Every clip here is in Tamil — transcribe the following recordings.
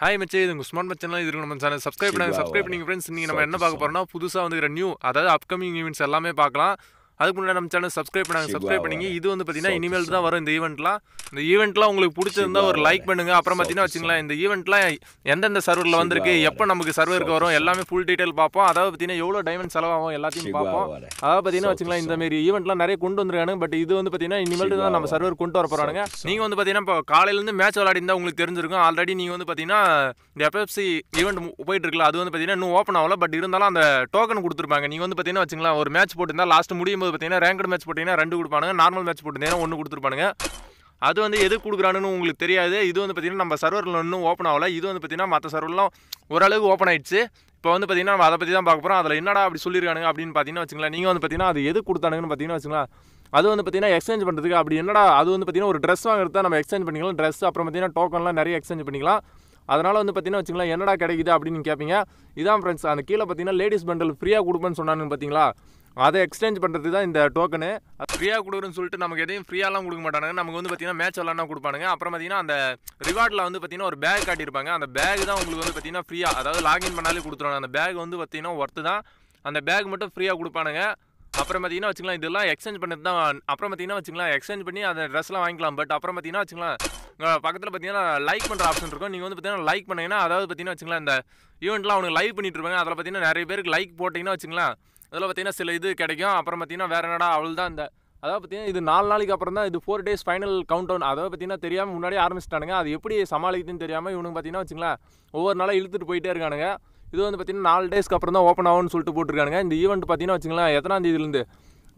ஹாய் மச்சே இது உங்கள் ஸ்மார்ட் மச்சனா இது நம்ம சேனல் சப்ஸ்கிரைப் பண்ணுங்கள் சப்ஸ்கிரைப் பண்ணிங்க ஃப்ரெண்ட்ஸ் நீங்கள் நம்ம என்ன பார்க்க போகிறோம்னா புதுசாக வந்துக்கிற நியூ அதாவது அப்கமிங் ஈவெண்ட்ஸ் எல்லாமே பார்க்கலாம் அதுக்கு முன்னாடி நம்ம சேனல் சப்ஸ்கிரைப் பண்ணாங்க சப்ஸ்கிரைப் பண்ணிங்க இது வந்து பார்த்தீங்கன்னா இனிமேல் தான் வரும் இந்த ஈவெண்ட்லாம் இந்த ஈவெண்ட்லாம் உங்களுக்கு பிடிச்சிருந்தா ஒரு லைக் பண்ணுங்க அப்புறம் பார்த்தீங்கன்னா வச்சுங்களேன் இந்த ஈவெண்ட்லாம் எந்தெந்த சர்வரில் வந்திருக்கு எப்போ நமக்கு சர்வருக்கு வரும் எல்லாமே ஃபுல் டீட்டெயில் பார்ப்போம் அதாவது பார்த்தீங்கன்னா எவ்வளோ டைமண்ட் செலவாகும் எல்லாத்தையும் பார்ப்போம் அதாவது பார்த்தீங்கன்னா வச்சுங்களேன் இந்த மாதிரி ஈவெண்ட்லாம் நிறைய கொண்டு வந்துருக்காங்க பட் இது வந்து பார்த்தீங்கன்னா இனிமேல் தான் நம்ம சர்வர் கொண்டு வர போகிறாங்க நீங்கள் வந்து பார்த்தீங்கன்னா இப்போ காலையிலேருந்து மேட்ச் இருந்தால் உங்களுக்கு தெரிஞ்சிருக்கும் ஆல்ரெடி நீங்கள் வந்து பார்த்தீங்கன்னா இந்த எஃப்எஃப்சி ஈவெண்ட் போயிட்டு இருக்கல அது வந்து பார்த்தீங்கன்னா இன்னும் ஓப்பன் ஆகல பட் இருந்தாலும் அந்த டோக்கன் கொடுத்துருப்பாங்க நீங்கள் வந்து பார்த்தீங்கன்னா வச்சுங்களேன் ஒரு மேட்ச் போட்டிருந்தா லாஸ்ட் முடியும் போடும்போது பார்த்தீங்கன்னா ரேங்கட் மேட்ச் போட்டிங்கன்னா ரெண்டு கொடுப்பானுங்க நார்மல் மேட்ச் போட்டிங்கன்னா ஒன்று கொடுத்துருப்பானுங்க அது வந்து எது கொடுக்குறானு உங்களுக்கு தெரியாது இது வந்து பார்த்திங்கன்னா நம்ம சர்வரில் இன்னும் ஓப்பன் ஆகலை இது வந்து பார்த்திங்கன்னா மற்ற சர்வரெலாம் ஓரளவுக்கு ஓப்பன் ஆயிடுச்சு இப்போ வந்து பார்த்திங்கன்னா நம்ம அதை பற்றி தான் பார்க்க போகிறோம் அதில் என்னடா அப்படி சொல்லியிருக்கானுங்க அப்படின்னு பார்த்தீங்கன்னா வச்சுங்களா நீங்கள் வந்து பார்த்திங்கன்னா அது எது கொடுத்தானுங்கன்னு பார்த்தீங்கன்னா வச்சுக்கலாம் அது வந்து பார்த்திங்கன்னா எக்ஸ்சேஞ்ச் பண்ணுறதுக்கு அப்படி என்னடா அது வந்து பார்த்திங்கன்னா ஒரு ட்ரெஸ் வாங்குறதா நம்ம எக்ஸ்சேஞ்ச் பண்ணிக்கலாம் ட்ரெஸ் அப்புறம் பார்த்திங்கன்னா டோக்கன்லாம் நிறைய எக்ஸ்சேஞ்ச் பண்ணிக்கலாம் அதனால் வந்து பார்த்திங்கன்னா வச்சுக்கலாம் என்னடா கிடைக்குது அப்படின்னு கேட்பீங்க இதான் ஃப்ரெண்ட்ஸ் அந்த கீழே பார்த்தீங்கன்னா லேடிஸ் பண்டல் ஃப்ரீயாக கொடுப்பேன்னு சொன்னானுங்க பார்த்தீங்களா அதை எக்ஸ்சேஞ்ச் பண்ணுறது தான் இந்த டோக்கனு ஃப்ரீயாக கொடுக்குறேன்னு சொல்லிட்டு நமக்கு எதையும் ஃப்ரீயாலாம் கொடுக்க மாட்டானுங்க நமக்கு வந்து பார்த்தீங்கன்னா மேட்ச் விளாட்னா கொடுப்பானுங்க அப்புறம் பார்த்தீங்கன்னா அந்த ரிவார்டில் வந்து பார்த்தீங்கன்னா ஒரு பேக் காட்டியிருப்பாங்க அந்த பேக் தான் உங்களுக்கு வந்து பார்த்தீங்கன்னா ஃப்ரீயாக அதாவது லாகின் பண்ணாலே கொடுத்துருவாங்க அந்த பேக் வந்து பார்த்தீங்கன்னா ஒர்த்து தான் அந்த பேக் மட்டும் ஃப்ரீயாக கொடுப்பானுங்க அப்புறம் பார்த்தீங்கன்னா வச்சுக்கலாம் இதெல்லாம் எக்ஸ்சேஞ்ச் பண்ணது தான் அப்புறம் பார்த்தீங்கன்னா வச்சுக்கலாம் எக்ஸ்சேஞ்ச் பண்ணி அந்த ட்ரெஸ்லாம் வாங்கிக்கலாம் பட் அப்புறம் பார்த்தீங்கன்னா வச்சுக்கலாம் பக்கத்தில் பார்த்தீங்கன்னா லைக் பண்ணுற ஆப்ஷன் இருக்கும் நீங்கள் வந்து பார்த்தீங்கன்னா லைக் பண்ணிங்கன்னா அதாவது பார்த்தீங்கன்னா வச்சுக்கலாம் இந்த ஈவெண்ட்லாம் அவனுக்கு லைவ் பண்ணிட்டு இருப்பாங்க அதில் பார்த்தீங்கன்னா நிறைய பேருக்கு லைக் போட்டிங்கன்னா வச்சுக்கலாம் அதில் பார்த்தீங்கன்னா சில இது கிடைக்கும் அப்புறம் பார்த்தீங்கன்னா வேறு என்னடா அவள் தான் இந்த அதாவது பார்த்தீங்கன்னா இது நாலு நாளைக்கு அப்புறம் தான் இது four days final countdown அதாவது பார்த்தீங்கன்னா தெரியாமல் முன்னாடியே ஆரம்பிச்சிட்டானுங்க அது எப்படி சமாளிக்குதுன்னு தெரியாமல் இவனுக்கு பார்த்தீங்கன்னா வச்சுக்கலாம் ஒவ்வொரு நாளாக இழுத்துட்டு போயிட்டே இருக்கானுங்க இது வந்து பார்த்திங்கன்னா நாலு டேஸ்க்கு அப்புறம் தான் ஓப்பன் ஆகும்னு சொல்லிட்டு போட்டிருக்காங்க இந்த ஈவெண்ட் பார்த்தீங்கன்னா வச்சுக்கலாம் எத்தனாம் தேதியிலேருந்து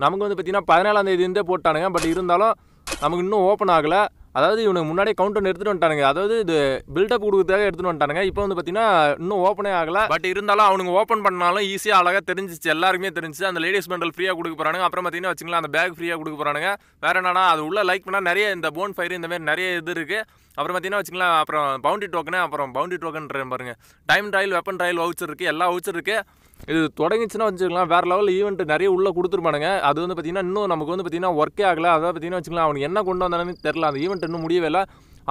நமக்கு வந்து பார்த்திங்கன்னா பதினாலாம் தேதியிருந்தே போட்டானுங்க பட் இருந்தாலும் நமக்கு இன்னும் ஓப்பன் ஆகலை அதாவது இவனுக்கு முன்னாடியே கவுண்டர் எடுத்துகிட்டு வந்துட்டானுங்க அதாவது இது பில்டப் கொடுக்குறதுக்காக எடுத்துகிட்டு வந்துட்டானுங்க இப்போ வந்து பார்த்தீங்கன்னா இன்னும் ஓப்பனே ஆகலை பட் இருந்தாலும் அவனுக்கு ஓப்பன் பண்ணாலும் ஈஸியாக அழகாக தெரிஞ்சிச்சு எல்லாருமே தெரிஞ்சு அந்த லேடிஸ் மெண்டல் ஃப்ரீயாக கொடுக்க போகிறாங்க அப்புறம் பார்த்தீங்கன்னா வச்சுக்கலாம் அந்த பேக் ஃப்ரீயாக கொடுக்க போகிறானுங்க வேறு என்னன்னா அது உள்ள லைக் பண்ணால் நிறைய இந்த போன் ஃபயர் இந்த மாதிரி நிறைய இது இருக்குது அப்புறம் பார்த்தீங்கன்னா வச்சுக்கலாம் அப்புறம் பவுண்டரி டோக்கனு அப்புறம் பவுண்டரி டோக்கன்ற பாருங்க time trial weapon trial voucher இருக்குது எல்லா வவுச்சர் இருக்குது இது தொடங்கிச்சுன்னா வச்சுக்கலாம் வேறு லெவலில் ஈவெண்ட் நிறைய உள்ளே கொடுத்துருப்பானுங்க அது வந்து பார்த்திங்கன்னா இன்னும் நமக்கு வந்து பார்த்திங்கன்னா ஒர்க்கே ஆகலை அதை பார்த்திங்கன்னா வச்சுக்கலாம் அவனுக்கு என்ன கொண்டு வந்தானே தெரில அந்த ஈவெண்ட் இன்னும் முடியவே இல்லை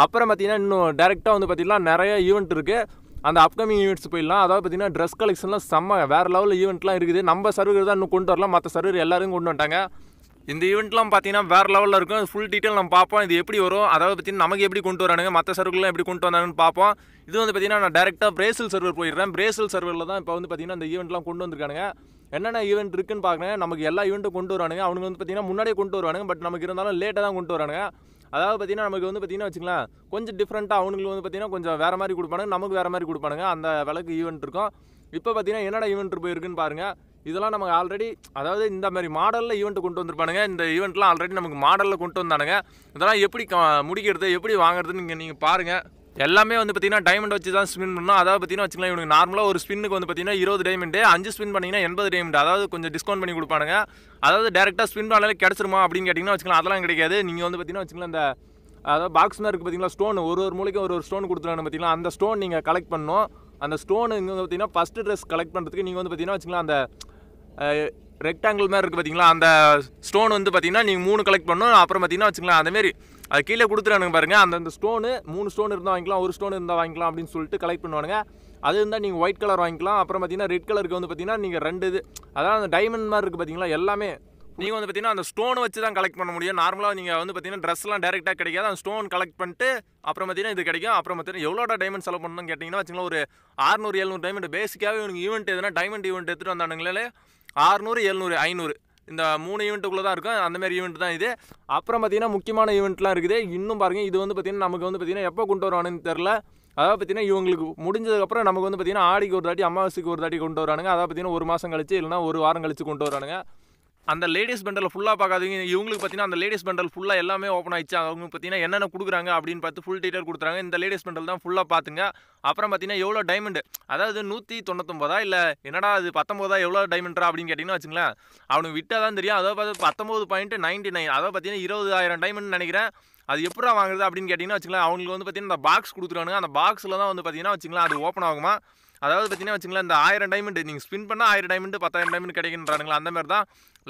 அப்புறம் பார்த்திங்கன்னா இன்னும் டேரெக்டாக வந்து பார்த்திங்கன்னா நிறைய ஈவெண்ட் இருக்குது அந்த அப்கமிங் ஈவெண்ட்ஸ் போயிடலாம் அதாவது பார்த்திங்கன்னா ட்ரெஸ் கலெக்ஷன்லாம் செம்ம வேறு லெவலில் ஈவெண்ட்லாம் இருக்குது நம்ம சர்வர் தான் இன்னும் கொண்டு வரலாம் மற்ற சர்வர் எல்லாரும் கொண்டு வந்துட்டாங்க இந்த ஈவெண்ட்லாம் பார்த்தீங்கன்னா வேறு லெவலில் இருக்கும் அது ஃபுல் டீட்டெயில் நம்ம பார்ப்போம் இது எப்படி வரும் அதாவது பார்த்தீங்கன்னா நமக்கு எப்படி கொண்டு வரானுங்க மற்ற சர்வர்கள்லாம் எப்படி கொண்டு வந்தாங்கன்னு பார்ப்போம் இது வந்து பார்த்தீங்கன்னா நான் டேரெக்டாக பிரேசில் சர்வர் போயிடுறேன் பிரேசில் சர்வரில் தான் இப்போ வந்து பார்த்தீங்கன்னா இந்த ஈவெண்ட்லாம் கொண்டு வந்திருக்கானுங்க என்னென்ன ஈவெண்ட் இருக்குன்னு பார்க்குறேன் நமக்கு எல்லா ஈவெண்ட்டும் கொண்டு வரானுங்க அவனுங்க வந்து பார்த்தீங்கன்னா முன்னாடியே கொண்டு வருவானுங்க பட் நமக்கு இருந்தாலும் லேட்டாக தான் கொண்டு வரானுங்க அதாவது பார்த்தீங்கன்னா நமக்கு வந்து பார்த்தீங்கன்னா வச்சுக்கலாம் கொஞ்சம் டிஃப்ரெண்ட்டாக அவங்களுக்கு வந்து பார்த்தீங்கன்னா கொஞ்சம் வேறு மாதிரி கொடுப்பானுங்க நமக்கு வேறு மாதிரி கொடுப்பானுங்க அந்த விளக்கு ஈவெண்ட் இருக்கும் இப்போ பார்த்தீங்கன்னா என்னடா ஈவெண்ட் போயிருக்குன்னு பாருங்கள் இதெல்லாம் நமக்கு ஆல்ரெடி அதாவது இந்த மாதிரி மாடலில் ஈவெண்ட் கொண்டு வந்திருப்பானுங்க இந்த ஈவெண்ட்லாம் ஆல்ரெடி நமக்கு மாடலில் கொண்டு வந்தானுங்க இதெல்லாம் எப்படி முடிக்கிறது எப்படி வாங்குறதுன்னு நீங்கள் நீங்கள் பாருங்கள் எல்லாமே வந்து பார்த்தீங்கன்னா டைமண்ட் வச்சு தான் ஸ்பின் பண்ணணும் அதாவது பார்த்தீங்கன்னா வச்சுக்கலாம் இவனுக்கு நார்மலாக ஒரு ஸ்பின்னுக்கு வந்து பார்த்தீங்கன்னா இருபது டைமண்டு அஞ்சு ஸ்பின் பண்ணிங்கன்னா எண்பது டைமண்ட் அதாவது கொஞ்சம் டிஸ்கவுண்ட் பண்ணி கொடுப்பாங்க அதாவது டேரெக்டாக ஸ்பின் பண்ணாலே கிடச்சிருமா அப்படின்னு கேட்டிங்கன்னா வச்சுக்கலாம் அதெல்லாம் கிடைக்காது நீங்கள் வந்து பார்த்தீங்கன்னா வச்சுக்கலாம் இந்த அதாவது பாக்ஸ் மாதிரி இருக்குது பார்த்தீங்களா ஸ்டோன் ஒரு ஒரு மூலிக்கும் ஒரு ஒரு ஸ்டோன் கொடுத்துருவாங்க பார்த்தீங்கன்னா அந்த ஸ்டோன் நீங்கள் கலெக்ட் பண்ணணும் அந்த ஸ்டோனு இங்கே வந்து பார்த்தீங்கன்னா ஃபஸ்ட்டு ட்ரெஸ் கலெக்ட் பண்ணுறதுக்கு நீங்கள் வந்து பார்த்தீங்கன்னா வச்சுக்கலாம் அந்த ரெக்டாங்கிள் மாதிரி இருக்குது பார்த்தீங்களா அந்த ஸ்டோன் வந்து பார்த்தீங்கன்னா நீங்கள் மூணு கலெக்ட் பண்ணணும் அப்புறம் பார்த்தீங்கன்னா வச்சுக்கலாம் அந்தமாரி அது கீழே கொடுத்துறானுங்க பாருங்கள் அந்தந்த ஸ்டோனு மூணு ஸ்டோன் இருந்தால் வாங்கிக்கலாம் ஒரு ஸ்டோன் இருந்தால் வாங்கிக்கலாம் அப்படின்னு சொல்லிட்டு கலெக்ட் பண்ணுவானுங்க அது இருந்தால் நீங்கள் ஒயிட் கலர் வாங்கிக்கலாம் அப்புறம் பார்த்தீங்கன்னா ரெட் கலருக்கு வந்து பார்த்தீங்கன்னா நீங்கள் ரெண்டு இது அதாவது அந்த டைமண்ட் மாதிரி இருக்குது பார்த்தீங்களா எல்லாமே நீங்கள் வந்து பார்த்தீங்கன்னா அந்த ஸ்டோன் வச்சு தான் கலெக்ட் பண்ண முடியும் நார்மலாக நீங்கள் வந்து பார்த்தீங்கன்னா ட்ரெஸ்லாம் டேரெக்டாக கிடைக்காது அந்த ஸ்டோன் கலெக்ட் பண்ணிட்டு அப்புறம் பார்த்தீங்கன்னா இது கிடைக்கும் அப்புறம் பார்த்தீங்கன்னா எவ்வளோடா டைமண்ட் செலவு பண்ணணும்னு கேட்டிங்கன்னா வச்சுக்கலாம் ஒரு ஆறுநூறு எழுநூறு டைமண்ட் பேசிக்காகவே இவனுக்கு ஈவெண்ட் எதுனா டைமண்ட் ஈவெண்ட் எடுத்துகிட்டு வந்தானுங்களே ஆறுநூறு எழுநூறு ஐநூறு இந்த மூணு ஈவெண்ட்டுக்குள்ளே தான் இருக்கும் அந்தமாரி ஈவெண்ட் தான் இது அப்புறம் பார்த்திங்கன்னா முக்கியமான ஈவெண்ட்லாம் இருக்குது இன்னும் பாருங்கள் இது வந்து பார்த்திங்கன்னா நமக்கு வந்து பார்த்திங்கன்னா எப்போ கொண்டு வருவானு தெரில அதாவது பார்த்தீங்கன்னா இவங்களுக்கு முடிஞ்சதுக்கப்புறம் நமக்கு வந்து பார்த்திங்கன்னா ஆடிக்கு ஒரு தாட்டி அமாவாசைக்கு ஒரு தாட்டி கொண்டு வரானுங்க அதாவது பார்த்திங்கன்னா ஒரு மாதம் கழிச்சு இல்லைனா ஒரு வாரம் கழிச்சு கொண்டு வரானுங்க அந்த லேடிஸ் பண்டல் ஃபுல்லாக பார்க்காதீங்க இவங்களுக்கு பார்த்தீங்கன்னா அந்த லேடிஸ் பண்டல் ஃபுல்லாக எல்லாமே ஓப்பன் ஆயிடுச்சு அவங்க பார்த்தீங்கன்னா என்னென்ன கொடுக்குறாங்க அப்படின்னு பார்த்து ஃபுல் டீட்டெயில் கொடுத்துறாங்க இந்த லேடிஸ் பண்டல் தான் ஃபுல்லாக பார்த்துங்க அப்புறம் பார்த்தீங்கன்னா எவ்வளோ டைமண்டு அதாவது நூற்றி தொண்ணூத்தொம்பதா இல்லை என்னடா அது பத்தொம்போதா எவ்வளோ டைமண்டா அப்படின்னு கேட்டிங்கன்னா வச்சுங்களேன் அவனுக்கு விட்டால் தான் தெரியும் அதாவது பார்த்து பத்தொம்போது பாயிண்ட் நைன்ட்டி நைன் அதாவது பார்த்தீங்கன்னா இருபதாயிரம் டைமண்ட் நினைக்கிறேன் அது எப்படா வாங்குறது அப்படின்னு கேட்டிங்கன்னா வச்சுக்கலாம் அவங்களுக்கு வந்து பார்த்தீங்கன்னா அந்த பாக்ஸ் கொடுத்துருவானுங்க அந்த பாக்ஸில் தான் வந்து பார்த்தீங்கன்னா வச்சுக்கலாம் அது ஓப்பன் ஆகுமா அதாவது பார்த்தீங்கன்னா வச்சுங்களேன் இந்த ஆயிரம் டைமண்ட் நீங்கள் ஸ்பின் பண்ணால் ஆயிரம் டைமண்ட் பத்தாயிரம் டைமண்ட் கிடைக்குன்றானுங்களா அந்த மாதிரி தான்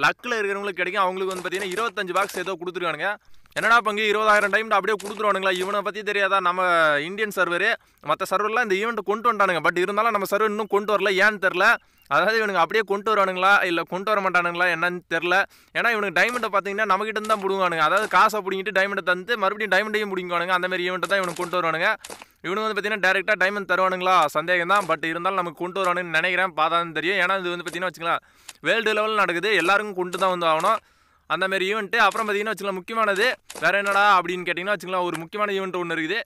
லக்கில் இருக்கிறவங்களுக்கு கிடைக்கும் அவங்களுக்கு வந்து பார்த்தீங்கன்னா இருபத்தஞ்சு பாக்ஸ் ஏதோ கொடுத்துருக்கானுங்க என்னடா பங்கு இருபதாயிரம் டைமண்ட் அப்படியே கொடுத்துருவானுங்களா இவனை பற்றி தெரியாதா நம்ம இந்தியன் சர்வரு மற்ற சர்வர்லாம் இந்த ஈவெண்ட் கொண்டு வந்துட்டானுங்க பட் இருந்தாலும் நம்ம சர்வர் இன்னும் கொண்டு வரல ஏன்னு தெரில அதாவது இவனுக்கு அப்படியே கொண்டு வருவானுங்களா இல்லை கொண்டு வர மாட்டானுங்களா என்னன்னு தெரில ஏன்னா இவனுக்கு டைமண்டை பார்த்தீங்கன்னா நம்மகிட்ட தான் பிடுங்குவானுங்க அதாவது காசை பிடிங்கிட்டு டைமண்டை தந்து மறுபடியும் டைமண்டையும் பிடிங்குவானுங்க மாதிரி ஈவெண்ட்டை தான் இவனுக்கு கொண்டு வருவானுங்க இவனு வந்து பார்த்தீங்கன்னா டேரெக்டாக டைமண்ட் தருவானுங்களா சந்தேகம் தான் பட் இருந்தாலும் நமக்கு கொண்டு வரணும்னு நினைக்கிறேன் பார்த்தாலும் தெரியும் ஏன்னா இது வந்து பார்த்தீங்கன்னா வச்சுக்கலாம் வேர்ல்டு லெவலில் நடக்குது எல்லாருக்கும் கொண்டு தான் வந்து ஆகணும் அந்த மாதிரி ஈவெண்ட்டு அப்புறம் பார்த்தீங்கன்னா வச்சுக்கலாம் முக்கியமானது வேறு என்னடா அப்படின்னு கேட்டிங்கன்னா வச்சுக்கலாம் ஒரு முக்கியமான ஈவெண்ட் ஒன்று இருக்குது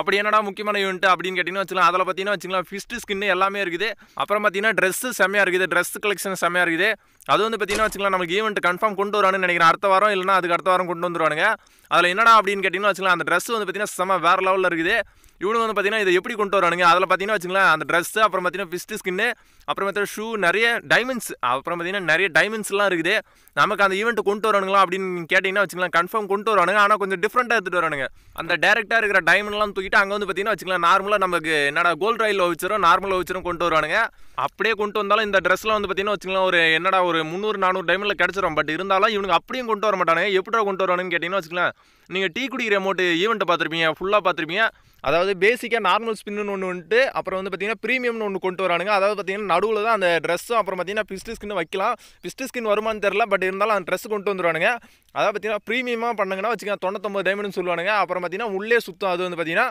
அப்படி என்னடா முக்கியமான ஈவெண்ட்டு அப்படின்னு கேட்டிங்கன்னா வச்சுக்கலாம் அதில் பார்த்தீங்கன்னா வச்சுக்கலாம் ஃபிஸ்ட்டு ஸ்கின்னு எல்லாமே இருக்குது அப்புறம் பார்த்தீங்கன்னா ட்ரெஸ்ஸு செம்மையாக இருக்குது ட்ரெஸ் கலெக்ஷன் செம்மையாக இருக்குது அது வந்து பார்த்தீங்கன்னா வச்சுக்கலாம் நமக்கு ஈவெண்ட் கன்ஃபார்ம் கொண்டு வரானுன்னு நினைக்கிறேன் அடுத்த வாரம் இல்லைனா அதுக்கு அடுத்த வாரம் கொண்டு வந்துருவானுங்க அதில் என்னடா அப்படின்னு கேட்டிங்கன்னா வச்சுக்கலாம் அந்த ட்ரெஸ் வந்து பார்த்தீங்கன்னா செம்ம வேறு லெவலில் இருக்குது இவனுக்கு வந்து பார்த்தீங்கன்னா இதை எப்படி கொண்டு வரானுங்க அதில் பார்த்தீங்கன்னா வச்சுக்கலாம் அந்த ட்ரெஸ்ஸு அப்புறம் பார்த்தீங்கன்னா ஃபிஸ்ட் ஸ்கின்னு அப்புறம் பார்த்தீங்கன்னா ஷூ நிறைய டைமண்ட்ஸ் அப்புறம் பார்த்தீங்கன்னா நிறைய டைமண்ட்ஸ்லாம் இருக்குது நமக்கு அந்த ஈவெண்ட் கொண்டு வரானுங்களா அப்படின்னு கேட்டிங்கன்னா வச்சுக்கலாம் கன்ஃபார்ம் கொண்டு வரானுங்க ஆனால் கொஞ்சம் டிஃப்ரெண்ட்டாக எடுத்துகிட்டு வரானுங்க அந்த டேரக்டாக இருக்கிற டைமண்ட்லாம் தூக்கிட்டு அங்கே வந்து பார்த்தீங்கன்னா வச்சுக்கலாம் நார்மலாக நமக்கு என்னடா கோல்ட் ரயில் வச்சிரும் நார்மலாக வச்சிரும் கொண்டு வருவானுங்க அப்படியே கொண்டு வந்தாலும் இந்த ட்ரெஸ்லாம் வந்து பார்த்தீங்கன்னா வச்சுக்கலாம் ஒரு என்னடா ஒரு முந்நூறு நானூறு டைமில் கிடச்சிரும் பட் இருந்தாலும் இவனுக்கு அப்படியும் கொண்டு வர மாட்டானே எப்படிடா கொண்டு வரானுன்னு கேட்டிங்கன்னா வச்சுக்கலாம் நீங்கள் டீ குடிக்கிற அமௌண்ட் ஈவெண்ட்டை பார்த்துருப்பீங்க ஃபுல்லாக பார்த்துருப்பீங்க அதாவது பேசிக்காக நார்மல் ஸ்பின்னு ஒன்று வந்துட்டு அப்புறம் வந்து பார்த்தீங்கன்னா ப்ரீமியம்னு ஒன்று கொண்டு வரானுங்க அதாவது பார்த்தீங்கன்னா நடுவில் தான் அந்த ட்ரெஸ்ஸும் அப்புறம் பார்த்தீங்கன்னா பிஸ்டு ஸ்கின் வைக்கலாம் பிஸ்டு ஸ்கின் வருமானு தெரில பட் இருந்தாலும் அந்த ட்ரெஸ் கொண்டு வந்துருவானுங்க அதாவது பார்த்தீங்கன்னா ப்ரீமியமாக பண்ணுங்கன்னா வச்சுக்கோங்க தொண்ணூத்தொம்பது டைமண்ட்னு சொல்லுவானுங்க அப்புறம் பார்த்தீங்கன்னா உள்ளே சுத்தம் அது வந்து பார்த்தீங்கன்னா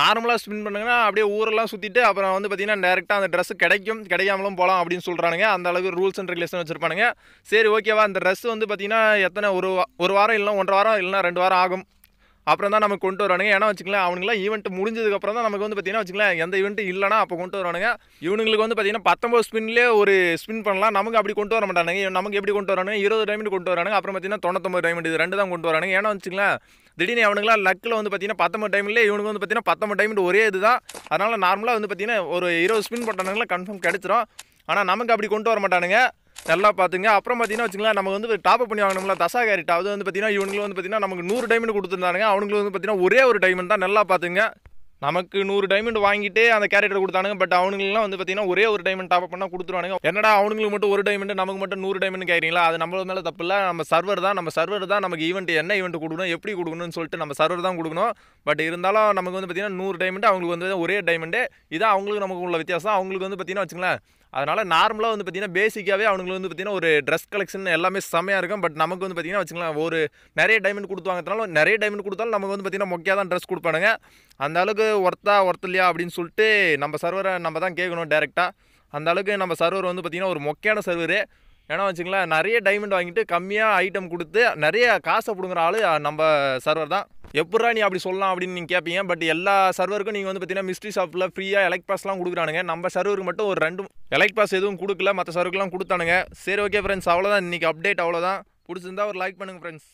நார்மலாக ஸ்பின் பண்ணுங்கன்னா அப்படியே ஊரெல்லாம் சுற்றிட்டு அப்புறம் வந்து பார்த்திங்கன்னா டேரெக்டாக அந்த ட்ரெஸ் கிடைக்கும் கிடைக்காமலும் போகலாம் அப்படின்னு சொல்கிறானுங்க அந்த அளவுக்கு ரூல்ஸ் அண்ட் ரெகுலேஷன் வச்சுருப்பானுங்க சரி ஓகேவா அந்த ட்ரெஸ் வந்து பார்த்திங்கன்னா எத்தனை ஒரு ஒரு வாரம் இல்லைனா ஒன்றரை வாரம் இல்லைனா ரெண்டு வாரம் ஆகும் அப்புறம் தான் நமக்கு கொண்டு வரானுங்க ஏன்னா வச்சுக்கலாம் அவனுங்களாம் ஈவெண்ட் முடிஞ்சதுக்கப்புறம் தான் நமக்கு வந்து பார்த்தீங்கன்னா வச்சுக்கலாம் எந்த ஈவெண்ட்டு இல்லைனா அப்போ கொண்டு வரானுங்க இவனுங்களுக்கு வந்து பார்த்தீங்கன்னா பத்தொம்பது ஸ்பின்லேயே ஒரு ஸ்பின் பண்ணலாம் நமக்கு அப்படி கொண்டு வர மாட்டானுங்க நமக்கு எப்படி கொண்டு வரானுங்க இருபது டைமண்ட் கொண்டு வரானுங்க அப்புறம் பார்த்தீங்கன்னா தொண்ணூத்தொம்பது டைமண்ட் இது ரெண்டு தான் கொண்டு வரானுங்க ஏன்னா வச்சுக்கலாம் திடீர்னு அவனுங்களா லக்கில் வந்து பார்த்தீங்கன்னா பத்தொம்பது டைம்லேயே இவனுக்கு வந்து பார்த்தீங்கன்னா பத்தொம்பது டைம் ஒரே இது தான் அதனால் நார்மலாக வந்து பார்த்தீங்கன்னா ஒரு இருபது ஸ்பின் பண்ணானுங்களா கன்ஃபார்ம் கிடச்சிரும் ஆனால் நமக்கு அப்படி கொண்டு வர மாட்டானுங்க நல்லா பார்த்துங்க அப்புறம் பார்த்தீங்கன்னா வச்சுக்கலாம் நம்ம வந்து டாப் பண்ணி வாங்கினோம்ல தசா கேரிட்டா அது வந்து பார்த்தீங்கன்னா இவங்களும் வந்து பார்த்தீங்கன்னா நமக்கு நூறு டைமண்ட் கொடுத்துருந்தாங்க அவங்களும் வந்து பார்த்தீங்கன்னா ஒரே ஒரு டைமண்ட் தான் நல்லா பார்த்துங்க நமக்கு நூறு டைமண்ட் வாங்கிட்டு அந்த கேரக்டர் கொடுத்தானுங்க பட் அவனுங்களாம் வந்து பார்த்தீங்கன்னா ஒரே ஒரு டைமண்ட் டாப் பண்ணால் கொடுத்துருவானுங்க என்னடா அவனுங்களுக்கு மட்டும் ஒரு டைமண்ட் நமக்கு மட்டும் நூறு டைமண்ட் கேட்குறீங்களா அது நம்மள மேலே தப்பு இல்லை நம்ம சர்வர் தான் நம்ம சர்வர் தான் நமக்கு ஈவெண்ட் என்ன ஈவெண்ட் கொடுக்கணும் எப்படி கொடுக்கணும்னு சொல்லிட்டு நம்ம சர்வர் தான் கொடுக்கணும் பட் இருந்தாலும் நமக்கு வந்து பார்த்தீங்கன்னா நூறு டைமண்ட் அவங்களுக்கு வந்து ஒரே டைமண்டு இதான் அவங்களுக்கு நமக்கு உள்ள வித்தியாசம் அவங்களுக்கு வந்து பார்த்தீங்கன்னா வச்சுங்களேன் அதனால் நார்மலாக வந்து பார்த்திங்கன்னா பேசிக்காகவே அவங்களுக்கு வந்து பார்த்திங்கன்னா ஒரு ட்ரெஸ் கலெக்ஷன் எல்லாமே செம்மையாக இருக்கும் பட் நமக்கு வந்து பார்த்திங்கன்னா வச்சுக்கலாம் ஒரு நிறைய டைமண்ட் கொடுத்துவாங்கிறதுனால நிறைய டைமண்ட் கொடுத்தாலும் நமக்கு வந்து பார்த்திங்கன்னா மொக்கையாக தான் ட்ரெஸ் கொடுப்பானுங்க அந்த அளவுக்கு ஒர்த்தா ஒர்த்தலையா அப்படின்னு சொல்லிட்டு நம்ம சர்வரை நம்ம தான் கேட்கணும் டேரெக்டாக அந்த அளவுக்கு நம்ம சர்வர் வந்து பார்த்திங்கன்னா ஒரு மொக்கையான சர்வரு ஏன்னா வச்சுக்கலாம் நிறைய டைமண்ட் வாங்கிட்டு கம்மியாக ஐட்டம் கொடுத்து நிறைய காசை பிடுங்குற ஆள் நம்ம சர்வர் தான் எப்படா நீ அப்படி சொல்லலாம் அப்படின்னு நீங்கள் கேட்பீங்க பட் எல்லா சர்வருக்கும் நீங்கள் வந்து பார்த்தீங்கன்னா மிஸ்ட்ரி ஷாப்பில் ஃப்ரீயாக எலக்ட் பாஸ்லாம் கொடுக்குறானுங்க நம்ம சர்வருக்கு மட்டும் ஒரு ரெண்டு எலக்ட் பாஸ் எதுவும் கொடுக்கல மற்ற சர்வருக்குலாம் கொடுத்தானுங்க சரி ஓகே ஃப்ரெண்ட்ஸ் அவ்வளோதான் இன்றைக்கி அப்டேட் அவ்வளோதான் பிடிச்சிருந்தா ஒரு லைக் பண்ணுங்கள் ஃப்ரெண்ட்ஸ்